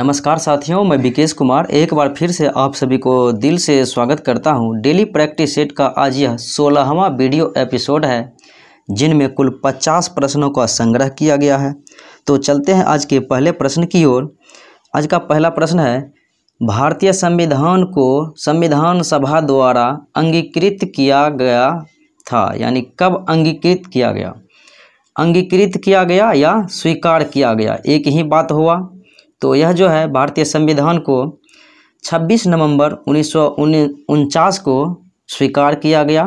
नमस्कार साथियों मैं विकेश कुमार एक बार फिर से आप सभी को दिल से स्वागत करता हूं डेली प्रैक्टिस सेट का आज यह सोलहवा वीडियो एपिसोड है जिनमें कुल पचास प्रश्नों का संग्रह किया गया है तो चलते हैं आज के पहले प्रश्न की ओर आज का पहला प्रश्न है भारतीय संविधान को संविधान सभा द्वारा अंगीकृत किया गया था यानी कब अंगीकृत किया गया अंगीकृत किया गया या स्वीकार किया गया एक ही बात हुआ तो यह जो है भारतीय संविधान को 26 नवंबर उन्नीस को स्वीकार किया गया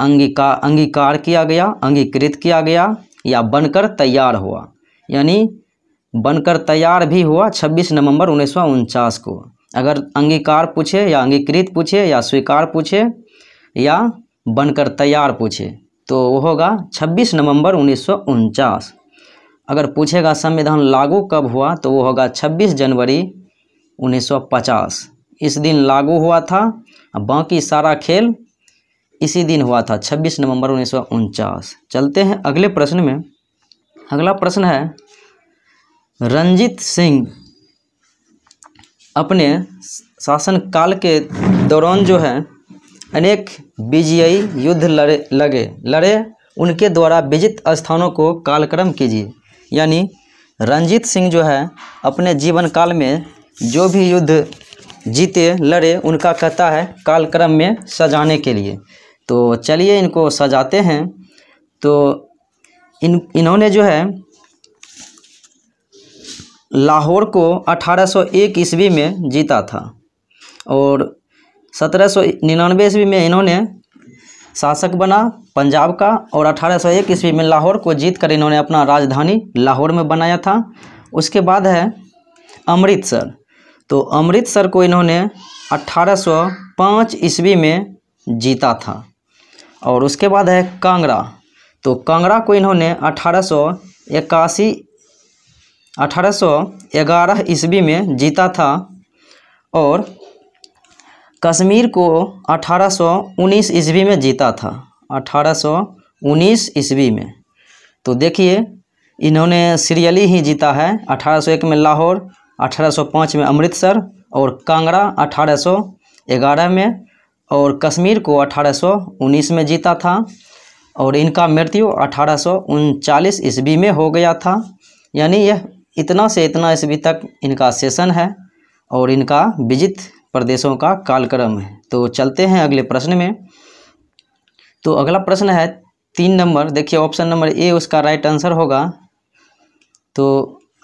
अंगीकार अंगीकार किया गया अंगीकृत किया गया या बनकर तैयार हुआ यानी बनकर तैयार भी हुआ 26 नवंबर उन्नीस को अगर अंगीकार पूछे या अंगीकृत पूछे या स्वीकार पूछे या बनकर तैयार पूछे तो वो होगा 26 नवंबर उन्नीस अगर पूछेगा संविधान लागू कब हुआ तो वो होगा 26 जनवरी 1950 इस दिन लागू हुआ था बाकी सारा खेल इसी दिन हुआ था 26 नवंबर उन्नीस चलते हैं अगले प्रश्न में अगला प्रश्न है रंजीत सिंह अपने शासनकाल के दौरान जो है अनेक विजयी युद्ध लड़े लगे लड़े उनके द्वारा विजित स्थानों को कालक्रम कीजिए यानी रंजीत सिंह जो है अपने जीवन काल में जो भी युद्ध जीते लड़े उनका कहता है कालक्रम में सजाने के लिए तो चलिए इनको सजाते हैं तो इन इन्होंने जो है लाहौर को 1801 ईस्वी में जीता था और सत्रह सौ निन्यानवे ईस्वी में इन्होंने शासक बना पंजाब का और अठारह सौ एक ईस्वी में लाहौर को जीत कर इन्होंने अपना राजधानी लाहौर में बनाया था उसके बाद है अमृतसर तो अमृतसर को इन्होंने 1805 ईस्वी में जीता था और उसके बाद है कांगड़ा तो कांगड़ा को इन्होंने अठारह सौ इक्यासी अठारह सौ ग्यारह ईस्वी में जीता था और कश्मीर को 1819 ईस्वी में जीता था 1819 ईस्वी में तो देखिए इन्होंने सीरियली ही जीता है 1801 में लाहौर 1805 में अमृतसर और कांगड़ा 1811 में और कश्मीर को 1819 में जीता था और इनका मृत्यु अठारह ईस्वी में हो गया था यानी यह इतना से इतना ईस्वी तक इनका सेशन है और इनका विजित प्रदेशों का कालक्रम है तो चलते हैं अगले प्रश्न में तो अगला प्रश्न है तीन नंबर देखिए ऑप्शन नंबर ए उसका राइट आंसर होगा तो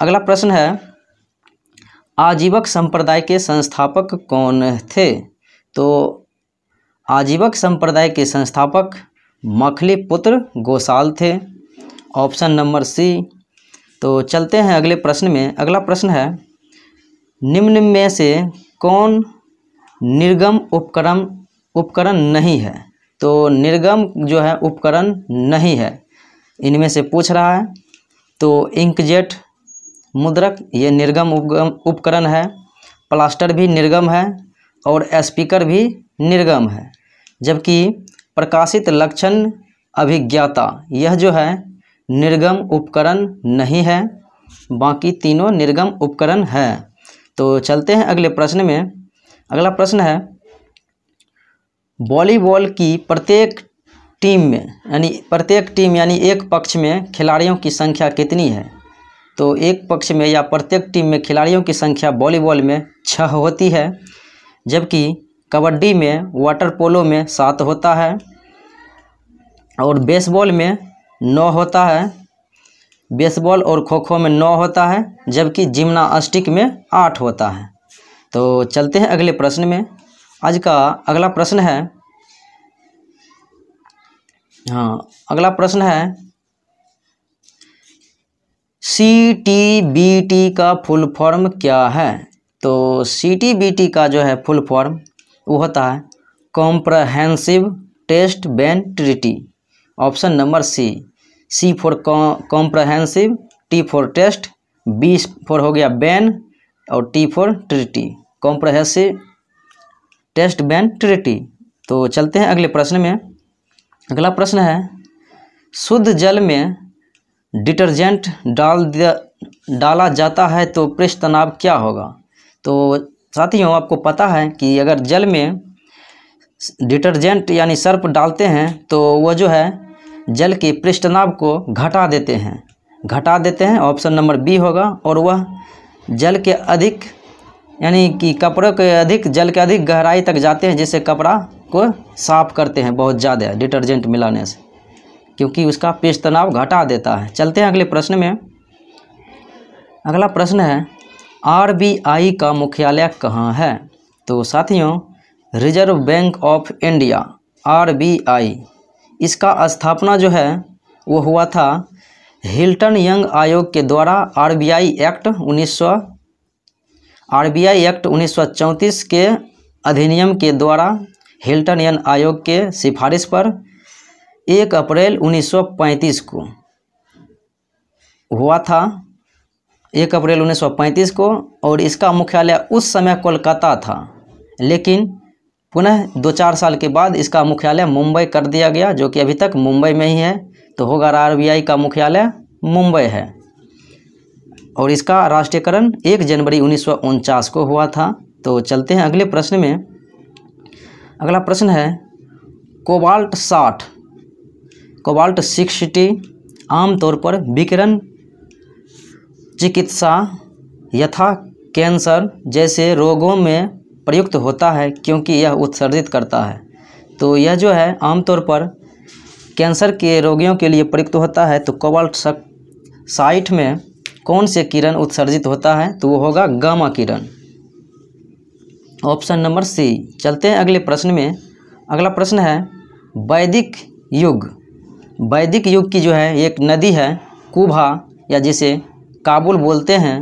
अगला प्रश्न है आजीवक संप्रदाय के संस्थापक कौन थे तो आजीवक संप्रदाय के संस्थापक मखली पुत्र गोसाल थे ऑप्शन नंबर सी तो चलते हैं अगले प्रश्न में अगला प्रश्न है निम्न में से कौन निर्गम उपकरण उपकरण नहीं है तो निर्गम जो है उपकरण नहीं है इनमें से पूछ रहा है तो इंकजेट मुद्रक ये निर्गम उपकरण है प्लास्टर भी निर्गम है और स्पीकर भी निर्गम है जबकि प्रकाशित लक्षण अभिज्ञाता यह जो है निर्गम उपकरण नहीं है बाकी तीनों निर्गम उपकरण है तो चलते हैं अगले प्रश्न में अगला प्रश्न है वॉलीबॉल की प्रत्येक टीम में यानी प्रत्येक टीम यानी एक पक्ष में खिलाड़ियों की संख्या कितनी है तो एक पक्ष में या प्रत्येक टीम में खिलाड़ियों की संख्या वॉलीबॉल में छः होती है जबकि कबड्डी में वाटर पोलो में सात होता है और बेसबॉल में नौ होता है बेसबॉल और खो खो में नौ होता है जबकि जिम्नास्टिक में आठ होता है तो चलते हैं अगले प्रश्न में आज का अगला प्रश्न है हाँ अगला प्रश्न है सी टी बी टी का फुल फॉर्म क्या है तो सी टी बी टी का जो है फुल फॉर्म वो होता है comprehensive test ban treaty option number C C for comprehensive T for test B for हो गया बैन और T for treaty comprehensive test ban treaty तो चलते हैं अगले प्रश्न में अगला प्रश्न है शुद्ध जल में डिटर्जेंट डाल दिया डाला जाता है तो पृष्ठ तनाव क्या होगा तो साथियों आपको पता है कि अगर जल में डिटर्जेंट यानी सर्फ डालते हैं तो वह जो है जल के पृष्ठ तनाव को घटा देते हैं घटा देते हैं ऑप्शन नंबर बी होगा और वह जल के अधिक यानी कि कपड़ों के अधिक जल के अधिक गहराई तक जाते हैं जिससे कपड़ा को साफ करते हैं बहुत ज़्यादा डिटर्जेंट मिलाने से क्योंकि उसका पेश तनाव घटा देता है चलते हैं अगले प्रश्न में अगला प्रश्न है आरबीआई का मुख्यालय कहाँ है तो साथियों Reserve Bank of India RBI इसका स्थापना जो है वो हुआ था हिल्टन यंग आयोग के द्वारा आरबीआई एक्ट उन्नीस आरबीआई एक्ट उन्नीस के अधिनियम के द्वारा हिल्टनियन आयोग के सिफारिश पर 1 अप्रैल 1935 को हुआ था 1 अप्रैल 1935 को और इसका मुख्यालय उस समय कोलकाता था लेकिन पुनः दो चार साल के बाद इसका मुख्यालय मुंबई कर दिया गया जो कि अभी तक मुंबई में ही है तो होगा आरबीआई का मुख्यालय मुंबई है और इसका राष्ट्रीयकरण एक जनवरी उन्नीस को हुआ था तो चलते हैं अगले प्रश्न में अगला प्रश्न है कोबाल्ट साठ कोबाल्ट सिक्सटी आमतौर पर विकिरण चिकित्सा यथा कैंसर जैसे रोगों में प्रयुक्त होता है क्योंकि यह उत्सर्जित करता है तो यह जो है आमतौर पर कैंसर के रोगियों के लिए प्रयुक्त होता है तो कोबाल्ट साइट में कौन से किरण उत्सर्जित होता है तो वो होगा गामा किरण ऑप्शन नंबर सी चलते हैं अगले प्रश्न में अगला प्रश्न है वैदिक युग वैदिक युग की जो है एक नदी है कुभा या जिसे काबुल बोलते हैं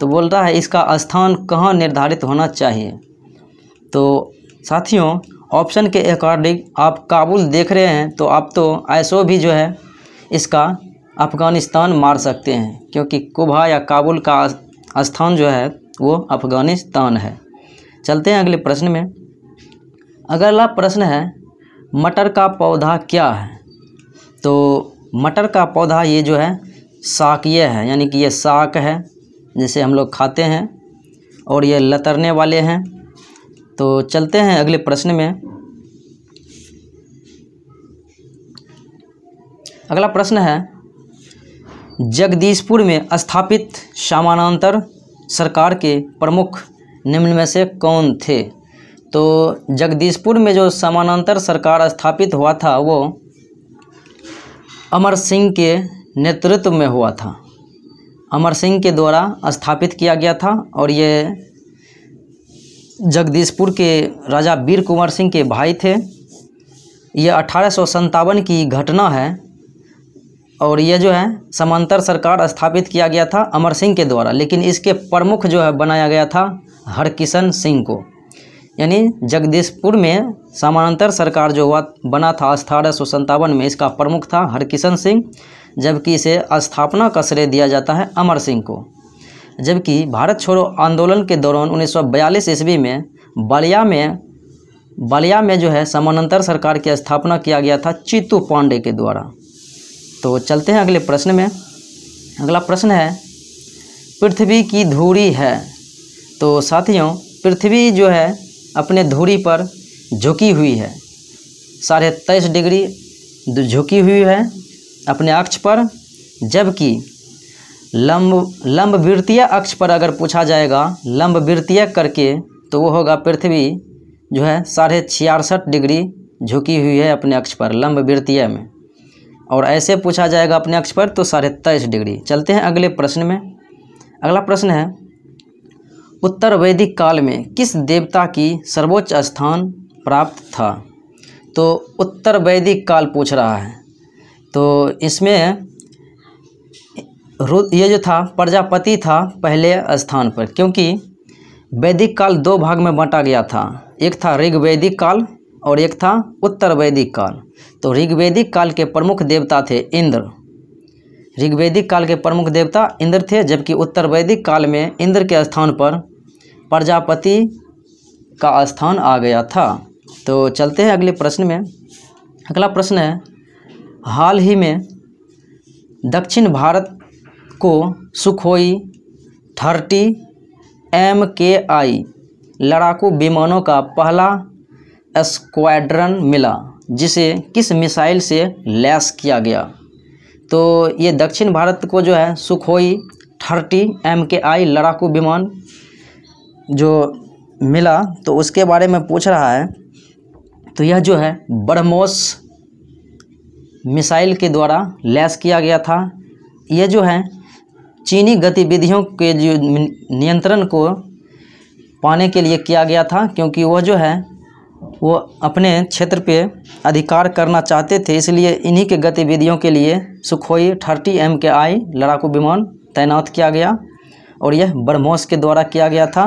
तो बोलता है इसका स्थान कहाँ निर्धारित होना चाहिए तो साथियों ऑप्शन के अकॉर्डिंग आप काबुल देख रहे हैं तो आप तो ऐसो भी जो है इसका अफ़गानिस्तान मार सकते हैं क्योंकि कुबा या काबुल का स्थान जो है वो अफ़गानिस्तान है चलते हैं अगले प्रश्न में अगला प्रश्न है मटर का पौधा क्या है तो मटर का पौधा ये जो है साकीय है यानी कि ये साक है जिसे हम लोग खाते हैं और ये लतरने वाले हैं तो चलते हैं अगले प्रश्न में अगला प्रश्न है जगदीशपुर में स्थापित समानांतर सरकार के प्रमुख निम्न में से कौन थे तो जगदीशपुर में जो समानांतर सरकार स्थापित हुआ था वो अमर सिंह के नेतृत्व में हुआ था अमर सिंह के द्वारा स्थापित किया गया था और ये जगदीशपुर के राजा वीर कुंवर सिंह के भाई थे ये अठारह की घटना है और ये जो है समांतर सरकार स्थापित किया गया था अमर सिंह के द्वारा लेकिन इसके प्रमुख जो है बनाया गया था हरकिशन सिंह को यानी जगदीशपुर में समानांतर सरकार जो हुआ बना था अठारह में इसका प्रमुख था हरकिशन सिंह जबकि इसे स्थापना का श्रेय दिया जाता है अमर सिंह को जबकि भारत छोड़ो आंदोलन के दौरान 1942 ईस्वी में बलिया में बलिया में जो है समानांतर सरकार की स्थापना किया गया था चित्तू पांडे के द्वारा तो चलते हैं अगले प्रश्न में अगला प्रश्न है पृथ्वी की धूरी है तो साथियों पृथ्वी जो है अपने धूरी पर झुकी हुई है साढ़े तेईस डिग्री झुकी हुई है अपने अक्ष पर जबकि लंब लंब वृत्तीय अक्ष पर अगर पूछा जाएगा लंब वृत्तीय करके तो वो होगा पृथ्वी जो है साढ़े छियासठ डिग्री झुकी हुई है अपने अक्ष पर लंब वृत्तीय में और ऐसे पूछा जाएगा अपने अक्ष पर तो साढ़े तेईस डिग्री चलते हैं अगले प्रश्न में अगला प्रश्न है उत्तर वैदिक काल में किस देवता की सर्वोच्च स्थान प्राप्त था तो उत्तर वैदिक काल पूछ रहा है तो इसमें ये जो था प्रजापति था पहले स्थान पर क्योंकि वैदिक काल दो भाग में बांटा गया था एक था ऋग वैदिक काल और एक था उत्तर वैदिक काल तो ऋग्वेदिक काल के प्रमुख देवता थे इंद्र ऋग्वैदिक काल के प्रमुख देवता इंद्र थे जबकि उत्तर वैदिक काल में इंद्र के स्थान पर प्रजापति का स्थान आ गया था तो चलते हैं अगले प्रश्न में अगला प्रश्न है हाल ही में दक्षिण भारत को सुखोई थर्टी एम के आई लड़ाकू विमानों का पहला स्क्वाड्रन मिला जिसे किस मिसाइल से लैस किया गया तो ये दक्षिण भारत को जो है सुखोई थर्टी एम के आई लड़ाकू विमान जो मिला तो उसके बारे में पूछ रहा है तो यह जो है ब्रह्मोस मिसाइल के द्वारा लैस किया गया था यह जो है चीनी गतिविधियों के जो नियंत्रण को पाने के लिए किया गया था क्योंकि वह जो है वो अपने क्षेत्र पे अधिकार करना चाहते थे इसलिए इन्हीं के गतिविधियों के लिए सुखोई थर्टी एम के आई लड़ाकू विमान तैनात किया गया और यह ब्रह्मोस के द्वारा किया गया था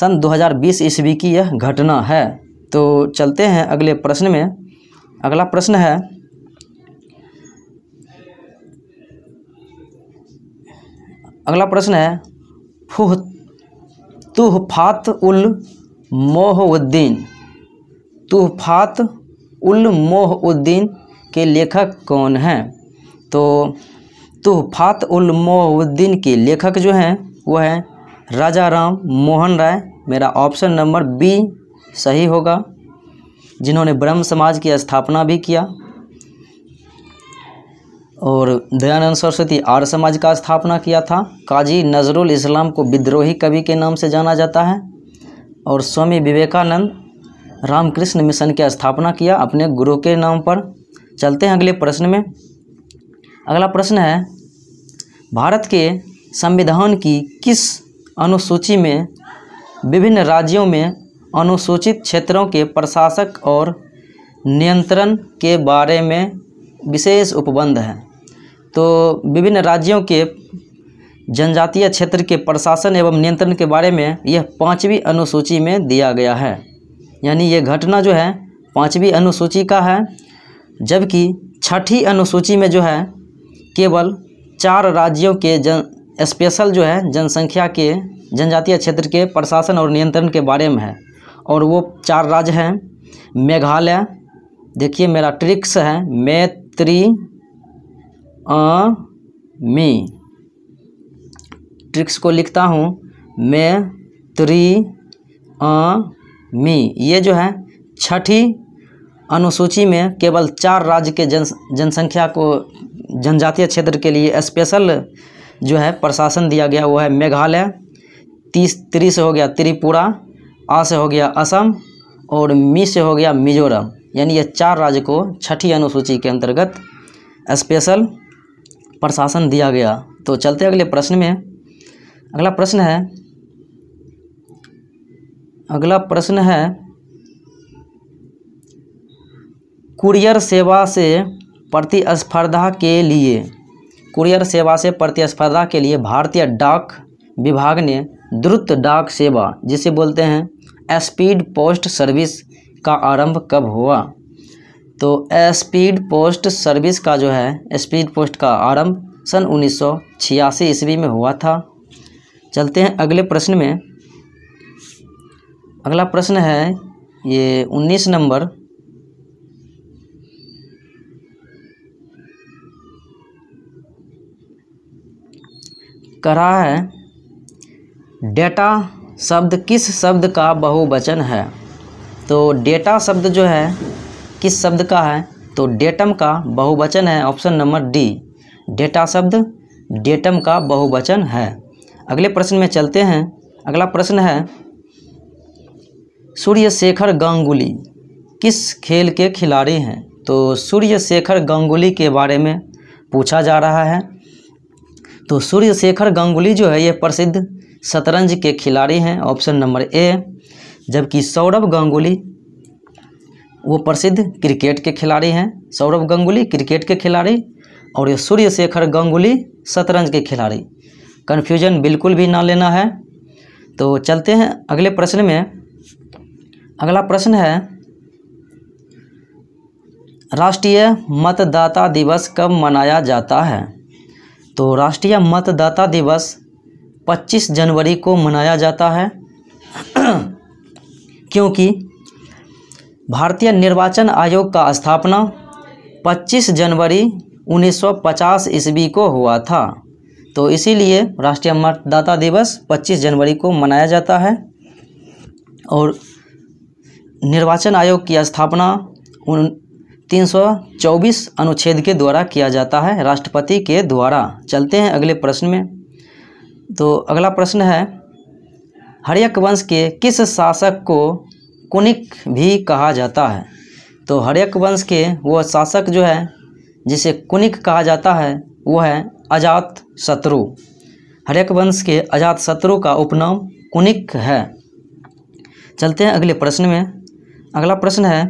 सन 2020 ईस्वी की यह घटना है तो चलते हैं अगले प्रश्न में अगला प्रश्न है अगला प्रश्न है फुह तुहफात उल मोहउद्दीन तुहफ़ात उल मोहउद्दीन के लेखक कौन हैं तो तुहफ़ात उल मोहउद्दीन के लेखक जो हैं वह हैं राजा राम मोहन राय मेरा ऑप्शन नंबर बी सही होगा जिन्होंने ब्रह्म समाज की स्थापना भी किया और दयानंद सरस्वती आर्य समाज का स्थापना किया था काजी नजरुल इस्लाम को विद्रोही कवि के नाम से जाना जाता है और स्वामी विवेकानंद रामकृष्ण मिशन की स्थापना किया अपने गुरु के नाम पर चलते हैं अगले प्रश्न में अगला प्रश्न है भारत के संविधान की किस अनुसूची में विभिन्न राज्यों में अनुसूचित क्षेत्रों के प्रशासक और नियंत्रण के बारे में विशेष उपबंध है तो विभिन्न राज्यों के जनजातीय क्षेत्र के प्रशासन एवं नियंत्रण के बारे में यह पाँचवीं अनुसूची में दिया गया है यानी ये घटना जो है पाँचवीं अनुसूची का है जबकि छठी अनुसूची में जो है केवल चार राज्यों के जन स्पेशल जो है जनसंख्या के जनजातीय क्षेत्र के प्रशासन और नियंत्रण के बारे में है और वो चार राज्य हैं मेघालय देखिए मेरा ट्रिक्स है मैत्री अ मी ट्रिक्स को लिखता हूँ मैत्री अ मी ये जो है छठी अनुसूची में केवल चार राज्य के जन जनसंख्या को जनजातीय क्षेत्र के लिए स्पेशल जो है प्रशासन दिया गया वो है मेघालय तीस त्री से हो गया त्रिपुरा आ से हो गया असम और मी से हो गया मिजोरम यानी ये चार राज्य को छठी अनुसूची के अंतर्गत स्पेशल प्रशासन दिया गया तो चलते अगले प्रश्न में अगला प्रश्न है अगला प्रश्न है कुरियर सेवा से प्रतिस्पर्धा के लिए कुरियर सेवा से प्रतिस्पर्धा के लिए भारतीय डाक विभाग ने द्रुत डाक सेवा जिसे बोलते हैं स्पीड पोस्ट सर्विस का आरंभ कब हुआ तो स्पीड पोस्ट सर्विस का जो है स्पीड पोस्ट का आरंभ सन उन्नीस ईस्वी में हुआ था चलते हैं अगले प्रश्न में अगला प्रश्न है ये उन्नीस नंबर कह रहा है डेटा शब्द किस शब्द का बहुवचन है तो डेटा शब्द जो है किस शब्द का है तो डेटम का बहुवचन है ऑप्शन नंबर डी डेटा शब्द डेटम का बहुवचन है अगले प्रश्न में चलते हैं अगला प्रश्न है सूर्य शेखर गांगुली किस खेल के खिलाड़ी हैं तो सूर्य शेखर गांगुली के बारे में पूछा जा रहा है तो सूर्य शेखर गांगुली जो है ये प्रसिद्ध शतरंज के खिलाड़ी हैं ऑप्शन नंबर ए जबकि सौरभ गांगुली वो प्रसिद्ध क्रिकेट के खिलाड़ी हैं सौरभ गांगुली क्रिकेट के खिलाड़ी और ये सूर्य शेखर गांगुली शतरंज के खिलाड़ी कन्फ्यूजन बिल्कुल भी ना लेना है तो चलते हैं अगले प्रश्न में अगला प्रश्न है राष्ट्रीय मतदाता दिवस कब मनाया जाता है तो राष्ट्रीय मतदाता दिवस 25 जनवरी को मनाया जाता है क्योंकि भारतीय निर्वाचन आयोग का स्थापना 25 जनवरी 1950 ईस्वी को हुआ था तो इसीलिए राष्ट्रीय मतदाता दिवस 25 जनवरी को मनाया जाता है और निर्वाचन आयोग की स्थापना उन तीन सौ चौबीस अनुच्छेद के द्वारा किया जाता है राष्ट्रपति के द्वारा चलते हैं अगले प्रश्न में तो अगला प्रश्न है हरियक वंश के किस शासक को कुनिक भी कहा जाता है तो हरियक वंश के वो शासक जो है जिसे कुनिक कहा जाता है वो है अजात शत्रु हरियक वंश के अजात शत्रु का उपनाम कुनिक है चलते हैं अगले प्रश्न में अगला प्रश्न है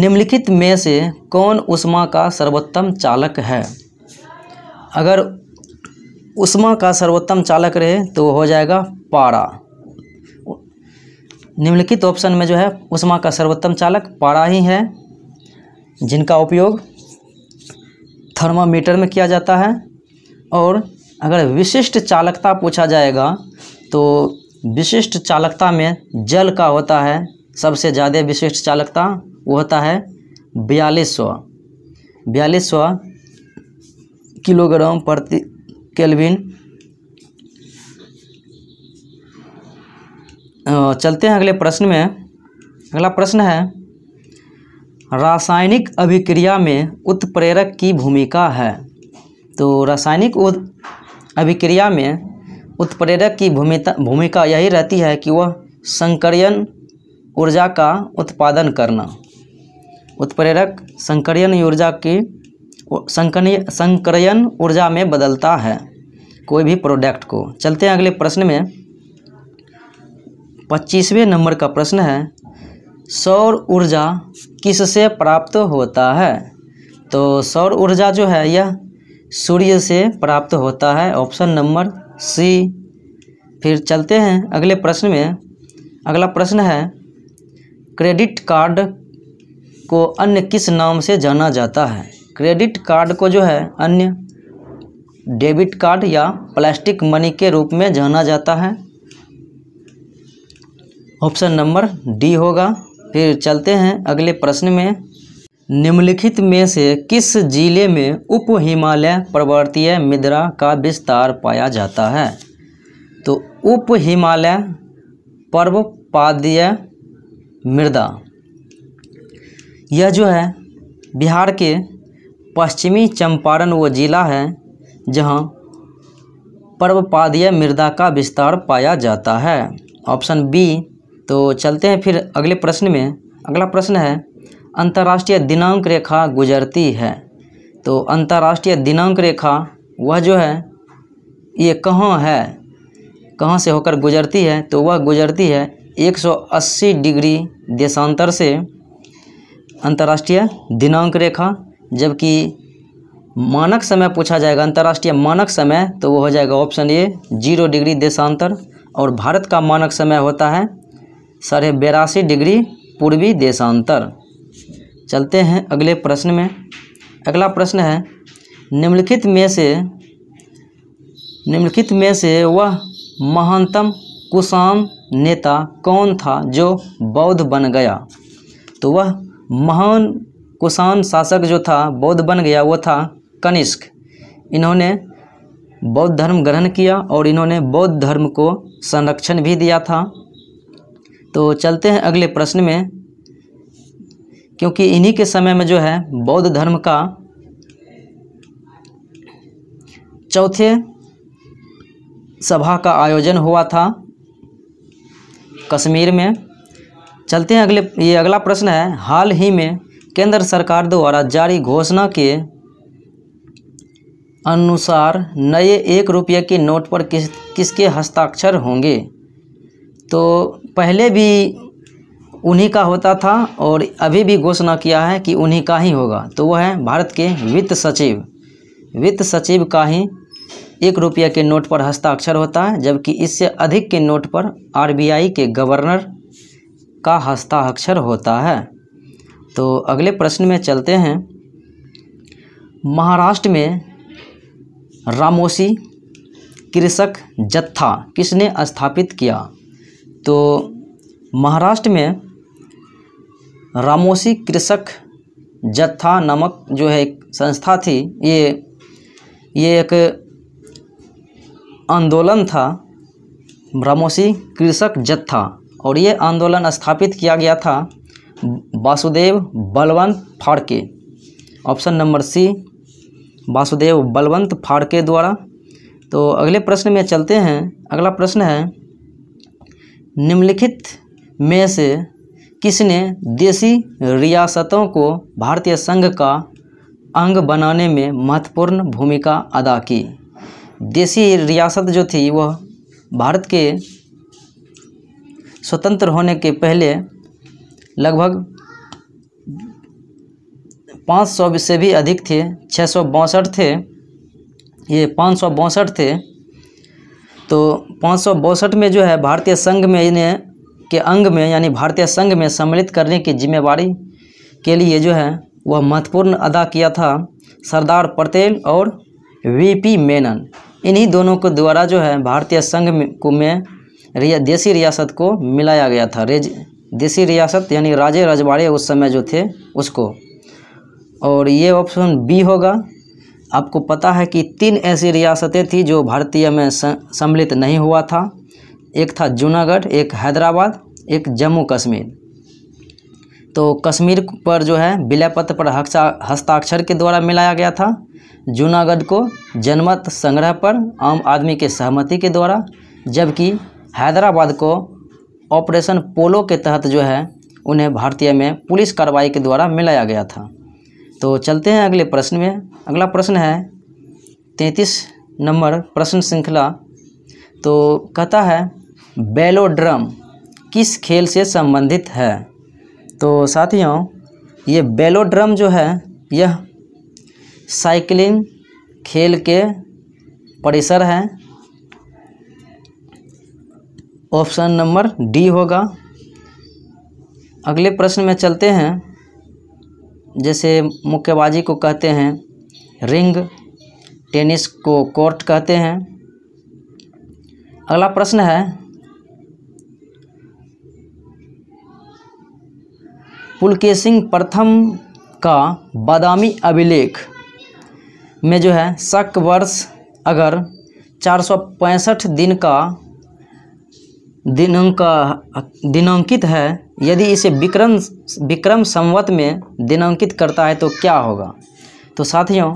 निम्नलिखित में से कौन उष्मा का सर्वोत्तम चालक है अगर उष्मा का सर्वोत्तम चालक रहे तो हो जाएगा पारा निम्नलिखित ऑप्शन में जो है उष्मा का सर्वोत्तम चालक पारा ही है जिनका उपयोग थर्मामीटर में किया जाता है और अगर विशिष्ट चालकता पूछा जाएगा तो विशिष्ट चालकता में जल का होता है सबसे ज़्यादा विशिष्ट चालकता वो होता है बयालीस सौ बयालीस सौ किलोग्राम प्रति केल्विन चलते हैं अगले प्रश्न में अगला प्रश्न है रासायनिक अभिक्रिया में उत्प्रेरक की भूमिका है तो रासायनिक अभिक्रिया में उत्प्रेरक की भूमिका भूमिका यही रहती है कि वह संकरयन ऊर्जा का उत्पादन करना उत्प्रेरक संकरयन ऊर्जा की संकरयन ऊर्जा में बदलता है कोई भी प्रोडक्ट को चलते हैं अगले प्रश्न में पच्चीसवें नंबर का प्रश्न है सौर ऊर्जा किससे प्राप्त होता है तो सौर ऊर्जा जो है यह सूर्य से प्राप्त होता है ऑप्शन नंबर सी फिर चलते हैं अगले प्रश्न में अगला प्रश्न है क्रेडिट कार्ड को अन्य किस नाम से जाना जाता है क्रेडिट कार्ड को जो है अन्य डेबिट कार्ड या प्लास्टिक मनी के रूप में जाना जाता है ऑप्शन नंबर डी होगा फिर चलते हैं अगले प्रश्न में निम्नलिखित में से किस जिले में उप हिमालय पर्वतीय मृदा का विस्तार पाया जाता है तो उप हिमालय पर्वपादीय मृदा यह जो है बिहार के पश्चिमी चंपारण वो जिला है जहाँ पर्वपादीय मृदा का विस्तार पाया जाता है ऑप्शन बी तो चलते हैं फिर अगले प्रश्न में अगला प्रश्न है अंतर्राष्ट्रीय दिनांक रेखा गुजरती है तो अंतर्राष्ट्रीय दिनांक रेखा वह जो है ये कहाँ है कहाँ से होकर गुजरती है तो वह गुजरती है 180 डिग्री देशांतर से अंतर्राष्ट्रीय दिनांक रेखा जबकि मानक समय पूछा जाएगा अंतर्राष्ट्रीय मानक समय तो वो हो जाएगा ऑप्शन ए जीरो डिग्री देशांतर और भारत का मानक समय होता है साढ़े बेरासी डिग्री पूर्वी देशांतर चलते हैं अगले प्रश्न में अगला प्रश्न है निम्नलिखित में से निम्नलिखित में से वह महानतम कुषाण नेता कौन था जो बौद्ध बन गया तो वह महान कुषाण शासक जो था बौद्ध बन गया वो था कनिष्क इन्होंने बौद्ध धर्म ग्रहण किया और इन्होंने बौद्ध धर्म को संरक्षण भी दिया था तो चलते हैं अगले प्रश्न में क्योंकि इन्हीं के समय में जो है बौद्ध धर्म का चौथे सभा का आयोजन हुआ था कश्मीर में चलते हैं अगले ये अगला प्रश्न है हाल ही में केंद्र सरकार द्वारा जारी घोषणा के अनुसार नए एक रुपये के नोट पर किस किसके हस्ताक्षर होंगे तो पहले भी उन्हीं का होता था और अभी भी घोषणा किया है कि उन्हीं का ही होगा तो वह है भारत के वित्त सचिव वित्त सचिव का ही एक रुपये के नोट पर हस्ताक्षर होता है जबकि इससे अधिक के नोट पर आरबीआई के गवर्नर का हस्ताक्षर होता है तो अगले प्रश्न में चलते हैं महाराष्ट्र में रामोसी कृषक जत्था किसने स्थापित किया तो महाराष्ट्र में रामोसी कृषक जत्था नामक जो है एक संस्था थी ये ये एक आंदोलन था रामोसी कृषक जत्था और ये आंदोलन स्थापित किया गया था Vasudev Balwant Phadke option number C Vasudev Balwant Phadke द्वारा तो अगले प्रश्न में चलते हैं अगला प्रश्न है निम्नलिखित में से किसने देसी रियासतों को भारतीय संघ का अंग बनाने में महत्वपूर्ण भूमिका अदा की देसी रियासत जो थी वह भारत के स्वतंत्र होने के पहले लगभग 500 से भी अधिक थे छः थे ये पाँच थे तो पाँच में जो है भारतीय संघ में इन्हें के अंग में यानी भारतीय संघ में सम्मिलित करने की जिम्मेवारी के लिए जो है वह महत्वपूर्ण अदा किया था सरदार पटेल और वीपी मेनन इन्हीं दोनों के द्वारा जो है भारतीय संघ को में रिया देसी रियासत को मिलाया गया था रेज देसी रियासत यानी राजे रजवाड़े उस समय जो थे उसको और ये ऑप्शन बी होगा आपको पता है कि तीन ऐसी रियासतें थी जो भारतीय में सम्मिलित नहीं हुआ था एक था जूनागढ़ एक हैदराबाद एक जम्मू कश्मीर तो कश्मीर पर जो है विलय पत्र पर हस्ताक्षर के द्वारा मिलाया गया था जूनागढ़ को जनमत संग्रह पर आम आदमी के सहमति के द्वारा जबकि हैदराबाद को ऑपरेशन पोलो के तहत जो है उन्हें भारतीय में पुलिस कार्रवाई के द्वारा मिलाया गया था तो चलते हैं अगले प्रश्न में अगला प्रश्न है तैंतीस नंबर प्रश्न श्रृंखला तो कहता है बेलोड्रम किस खेल से संबंधित है तो साथियों ये बेलोड्रम जो है यह साइकिलिंग खेल के परिसर है ऑप्शन नंबर डी होगा अगले प्रश्न में चलते हैं जैसे मुक्केबाजी को कहते हैं रिंग टेनिस को कोर्ट कहते हैं अगला प्रश्न है पुलकेशिंग प्रथम का बादामी अभिलेख में जो है शक वर्ष अगर चार दिन का दिनांक दिनांकित है यदि इसे विक्रम विक्रम संवत में दिनांकित करता है तो क्या होगा तो साथियों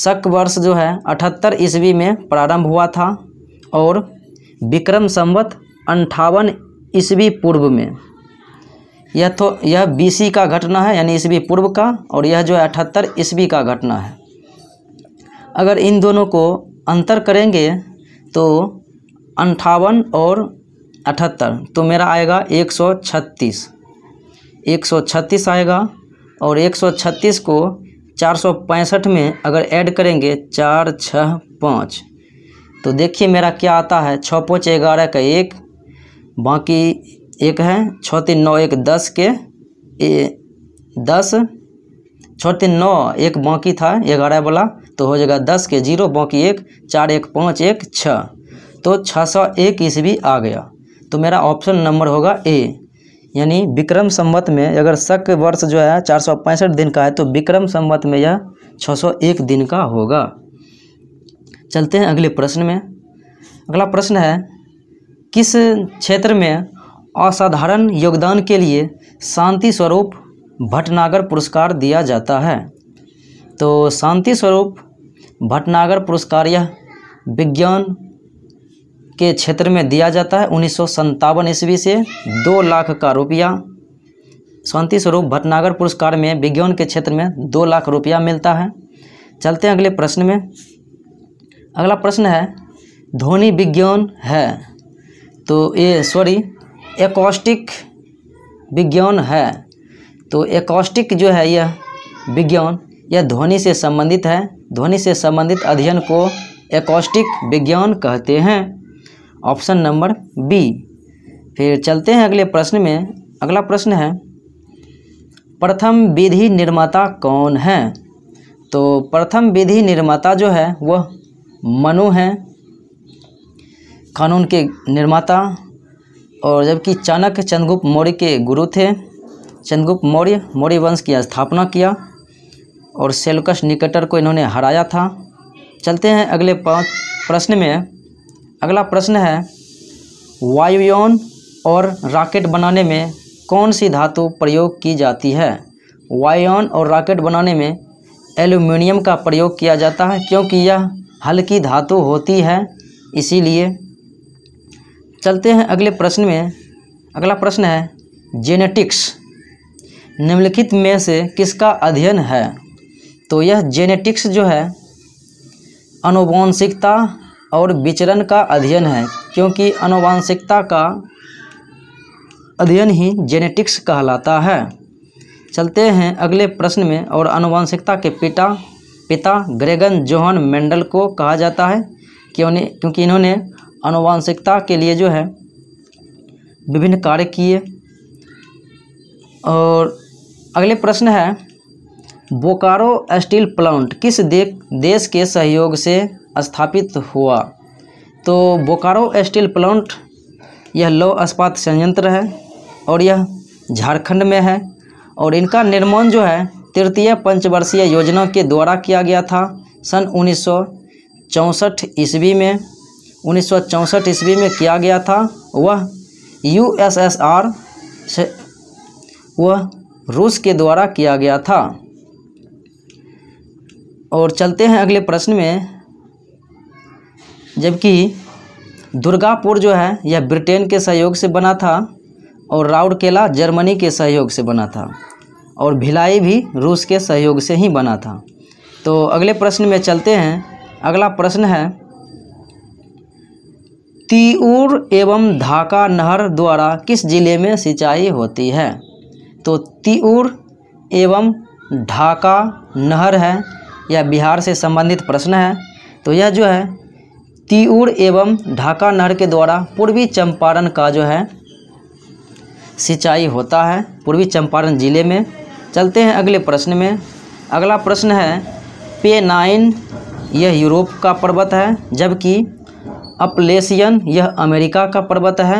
शक वर्ष जो है अठहत्तर ईस्वी में प्रारंभ हुआ था और विक्रम संवत अंठावन ईस्वी पूर्व में यह तो यह बीसी का घटना है यानी ईस्वी पूर्व का और यह जो है अठहत्तर ईस्वी का घटना है अगर इन दोनों को अंतर करेंगे तो अंठावन और अठहत्तर तो मेरा आएगा एक सौ छत्तीस एक सौ छत्तीस आएगा और एक सौ छत्तीस को चार सौ पैंसठ में अगर ऐड करेंगे चार छः पाँच तो देखिए मेरा क्या आता है छः पाँच ग्यारह का एक बाकी एक है छः तीन नौ एक दस के ए, दस छः तीन नौ एक बाकी था ग्यारह वाला तो हो जाएगा दस के जीरो बाकी एक चार एक पाँच एक छः तो छः सौ एक ईस्वी आ गया तो मेरा ऑप्शन नंबर होगा ए यानी विक्रम संवत में अगर शक वर्ष जो है चार सौ पैंसठ दिन का है तो विक्रम संवत में यह छः सौ एक दिन का होगा चलते हैं अगले प्रश्न में अगला प्रश्न है किस क्षेत्र में असाधारण योगदान के लिए शांति स्वरूप भटनागर पुरस्कार दिया जाता है तो शांति स्वरूप भटनागर पुरस्कार यह विज्ञान के क्षेत्र में दिया जाता है उन्नीस सौ ईस्वी से दो लाख का रुपया शांति स्वरूप भटनागर पुरस्कार में विज्ञान के क्षेत्र में दो लाख रुपया मिलता है चलते हैं अगले प्रश्न में अगला प्रश्न है ध्वनि विज्ञान है तो ये सॉरी एकॉस्टिक विज्ञान है तो एकॉस्टिक जो है यह विज्ञान यह ध्वनि से संबंधित है ध्वनि से संबंधित अध्ययन को एकॉस्टिक विज्ञान कहते हैं ऑप्शन नंबर बी फिर चलते हैं अगले प्रश्न में अगला प्रश्न है प्रथम विधि निर्माता कौन है तो प्रथम विधि निर्माता जो है वह मनु हैं कानून के निर्माता और जबकि चाणक्य चंद्रगुप्त मौर्य के गुरु थे चंद्रगुप्त मौर्य मौर्य वंश की स्थापना किया और सेलकश निकटर को इन्होंने हराया था चलते हैं अगले पाँच प्रश्न में अगला प्रश्न है वायुयान और रॉकेट बनाने में कौन सी धातु प्रयोग की जाती है वायुयान और रॉकेट बनाने में एल्यूमिनियम का प्रयोग किया जाता है क्योंकि यह हल्की धातु होती है इसीलिए चलते हैं अगले प्रश्न में अगला प्रश्न है जेनेटिक्स निम्नलिखित में से किसका अध्ययन है तो यह जेनेटिक्स जो है अनुवांशिकता और विचरण का अध्ययन है क्योंकि अनुवांशिकता का अध्ययन ही जेनेटिक्स कहलाता है चलते हैं अगले प्रश्न में और अनुवांशिकता के पिता पिता ग्रेगन जोहन मेंडल को कहा जाता है कि उन्हें क्योंकि इन्होंने अनुवांशिकता के लिए जो है विभिन्न कार्य किए और अगले प्रश्न है बोकारो स्टील प्लांट किस दे, देश के सहयोग से स्थापित हुआ तो बोकारो स्टील प्लांट यह लौह इस्पात संयंत्र है और यह झारखंड में है और इनका निर्माण जो है तृतीय पंचवर्षीय योजना के द्वारा किया गया था सन उन्नीस ईस्वी में उन्नीस सौ ईस्वी में किया गया था वह यूएसएसआर से वह रूस के द्वारा किया गया था और चलते हैं अगले प्रश्न में जबकि दुर्गापुर जो है यह ब्रिटेन के सहयोग से बना था और राउरकेला जर्मनी के सहयोग से बना था और भिलाई भी रूस के सहयोग से ही बना था तो अगले प्रश्न में चलते हैं अगला प्रश्न है तीउर एवं ढाका नहर द्वारा किस जिले में सिंचाई होती है तो तीउर एवं ढाका नहर है यह बिहार से संबंधित प्रश्न है तो यह जो है तीउर एवं ढाका नहर के द्वारा पूर्वी चंपारण का जो है सिंचाई होता है पूर्वी चंपारण जिले में चलते हैं अगले प्रश्न में अगला प्रश्न है पे नाइन यह यूरोप का पर्वत है जबकि अपलेशियन यह अमेरिका का पर्वत है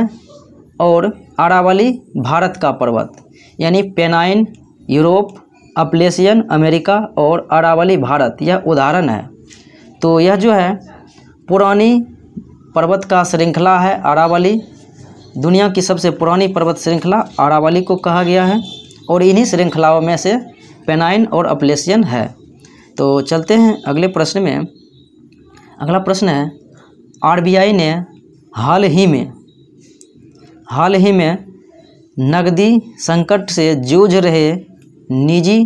और अरावली भारत का पर्वत यानी पेनाइन यूरोप अपलेशियन अमेरिका और अरावली भारत यह उदाहरण है तो यह जो है पुरानी पर्वत का श्रृंखला है अरावली दुनिया की सबसे पुरानी पर्वत श्रृंखला अरावली को कहा गया है और इन्हीं श्रृंखलाओं में से पेनाइन और अपलेशियन है तो चलते हैं अगले प्रश्न में अगला प्रश्न है आरबीआई ने हाल ही में हाल ही में नकदी संकट से जूझ रहे निजी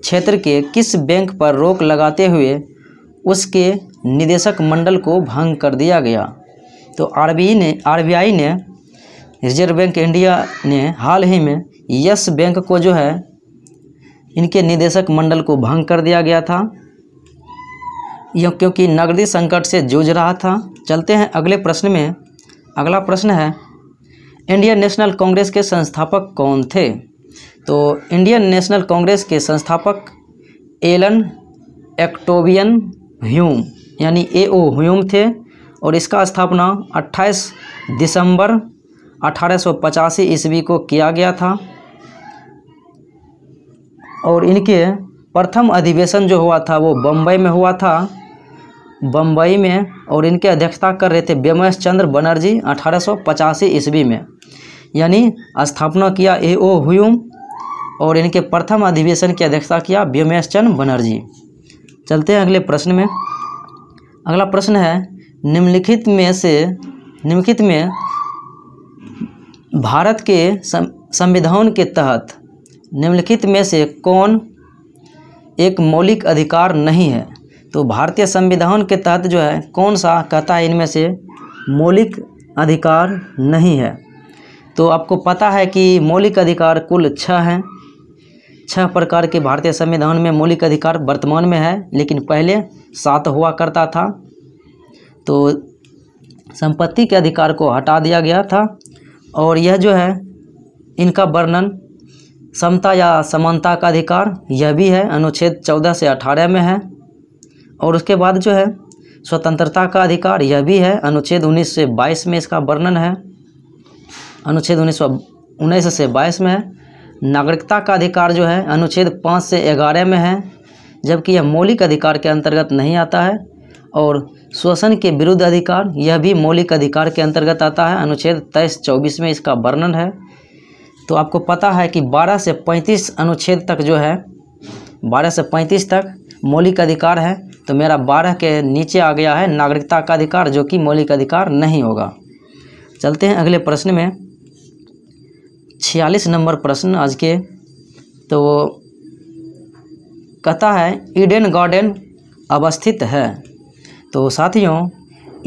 क्षेत्र के किस बैंक पर रोक लगाते हुए उसके निदेशक मंडल को भंग कर दिया गया तो आरबीआई ने आरबीआई ने रिजर्व बैंक इंडिया ने हाल ही में यस बैंक को जो है इनके निदेशक मंडल को भंग कर दिया गया था यह क्योंकि नगदी संकट से जूझ रहा था चलते हैं अगले प्रश्न में अगला प्रश्न है इंडियन नेशनल कांग्रेस के संस्थापक कौन थे तो इंडियन नेशनल कांग्रेस के संस्थापक एलन एक्टोबियन ह्यूम यानी ए ओ ह्यूम थे और इसका स्थापना 28 दिसंबर अठारह ईस्वी को किया गया था और इनके प्रथम अधिवेशन जो हुआ था वो बम्बई में हुआ था बम्बई में और इनके अध्यक्षता कर रहे थे व्यमस चंद्र बनर्जी अठारह ईस्वी में यानी स्थापना किया ए ओ हुयूम और इनके प्रथम अधिवेशन की अध्यक्षता किया व्योमेश चंद्र बनर्जी चलते हैं अगले प्रश्न में अगला प्रश्न है निम्नलिखित में से निम्नलिखित में भारत के संविधान के तहत निम्नलिखित में से कौन एक मौलिक अधिकार नहीं है तो भारतीय संविधान के तहत जो है कौन सा कहता है इनमें से मौलिक अधिकार नहीं है तो आपको पता है कि मौलिक अधिकार कुल छः हैं छह प्रकार के भारतीय संविधान में मौलिक अधिकार वर्तमान में है लेकिन पहले सात हुआ करता था तो संपत्ति के अधिकार को हटा दिया गया था और यह जो है इनका वर्णन समता या समानता का अधिकार यह भी है अनुच्छेद चौदह से अठारह में है और उसके बाद जो है स्वतंत्रता का अधिकार यह भी है अनुच्छेद उन्नीस से बाईस में इसका वर्णन है अनुच्छेद उन्नीस उन्नीस से बाईस में है नागरिकता का अधिकार जो है अनुच्छेद पाँच से ग्यारह में है जबकि यह मौलिक अधिकार के अंतर्गत नहीं आता है और शोषण के विरुद्ध अधिकार यह भी मौलिक अधिकार के अंतर्गत आता है अनुच्छेद तेईस चौबीस में इसका वर्णन है तो आपको पता है कि बारह से पैंतीस अनुच्छेद तक जो है बारह से पैंतीस तक मौलिक अधिकार है तो मेरा बारह के नीचे आ गया है नागरिकता का अधिकार जो कि मौलिक अधिकार नहीं होगा चलते हैं अगले प्रश्न में छियालीस नंबर प्रश्न आज के तो कहता है ईडन गार्डन अवस्थित है तो साथियों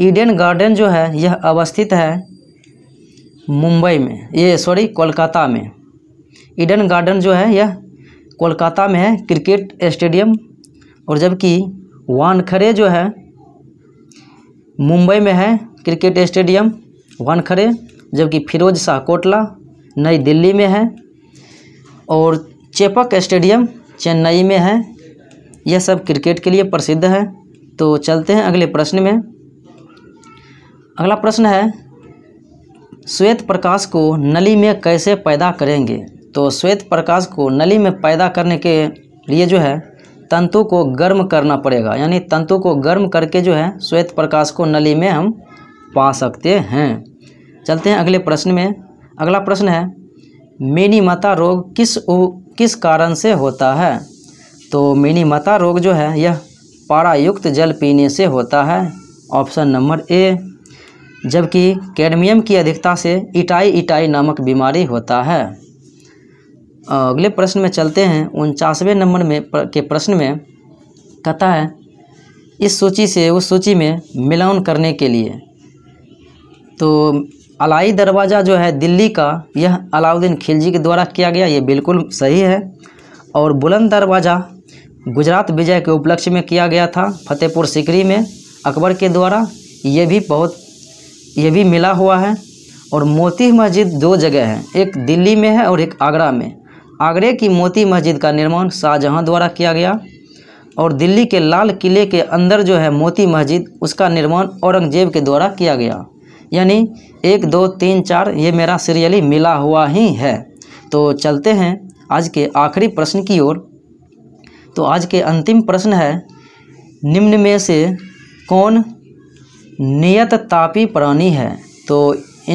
ईडन गार्डन जो है यह अवस्थित है मुंबई में ये सॉरी कोलकाता में ईडन गार्डन जो है यह कोलकाता में है क्रिकेट स्टेडियम और जबकि वानखड़े जो है मुंबई में है क्रिकेट स्टेडियम वानखड़े जबकि फिरोज शाह कोटला नई दिल्ली में है और चेपक स्टेडियम चेन्नई में है यह सब क्रिकेट के लिए प्रसिद्ध है तो चलते हैं अगले प्रश्न में अगला प्रश्न है श्वेत प्रकाश को नली में कैसे पैदा करेंगे तो श्वेत प्रकाश को नली में पैदा करने के लिए जो है तंतु को गर्म करना पड़ेगा यानी तंतु को गर्म करके जो है श्वेत प्रकाश को नली में हम पा सकते हैं चलते हैं अगले प्रश्न में अगला प्रश्न है मिनीमता माता रोग किस उ, किस कारण से होता है तो मिनीमता माता रोग जो है यह पारायुक्त जल पीने से होता है ऑप्शन नंबर ए जबकि कैडमियम की अधिकता से इटाई इटाई नामक बीमारी होता है अगले प्रश्न में चलते हैं उनचासवें नंबर में प्र, के प्रश्न में कहता है इस सूची से उस सूची में मिलान करने के लिए तो अलाई दरवाज़ा जो है दिल्ली का यह अलाउद्दीन खिलजी के द्वारा किया गया ये बिल्कुल सही है और बुलंद दरवाज़ा गुजरात विजय के उपलक्ष्य में किया गया था फतेहपुर सिकरी में अकबर के द्वारा ये भी बहुत ये भी मिला हुआ है और मोती मस्जिद दो जगह है एक दिल्ली में है और एक आगरा में आगरे की मोती मस्जिद का निर्माण शाहजहाँ द्वारा किया गया और दिल्ली के लाल किले के अंदर जो है मोती मस्जिद उसका निर्माण औरंगजेब के द्वारा किया गया यानी एक दो तीन चार ये मेरा सीरियली मिला हुआ ही है तो चलते हैं आज के आखिरी प्रश्न की ओर तो आज के अंतिम प्रश्न है निम्न में से कौन नियत तापी प्राणी है तो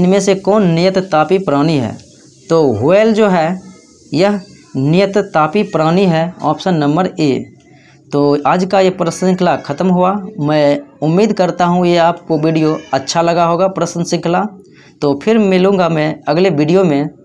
इनमें से कौन नियत तापी प्राणी है तो व्हेल जो है यह नियत तापी प्राणी है ऑप्शन नंबर ए तो आज का ये प्रश्न श्रृंखला ख़त्म हुआ मैं उम्मीद करता हूँ ये आपको वीडियो अच्छा लगा होगा प्रश्न श्रृंखला तो फिर मिलूँगा मैं अगले वीडियो में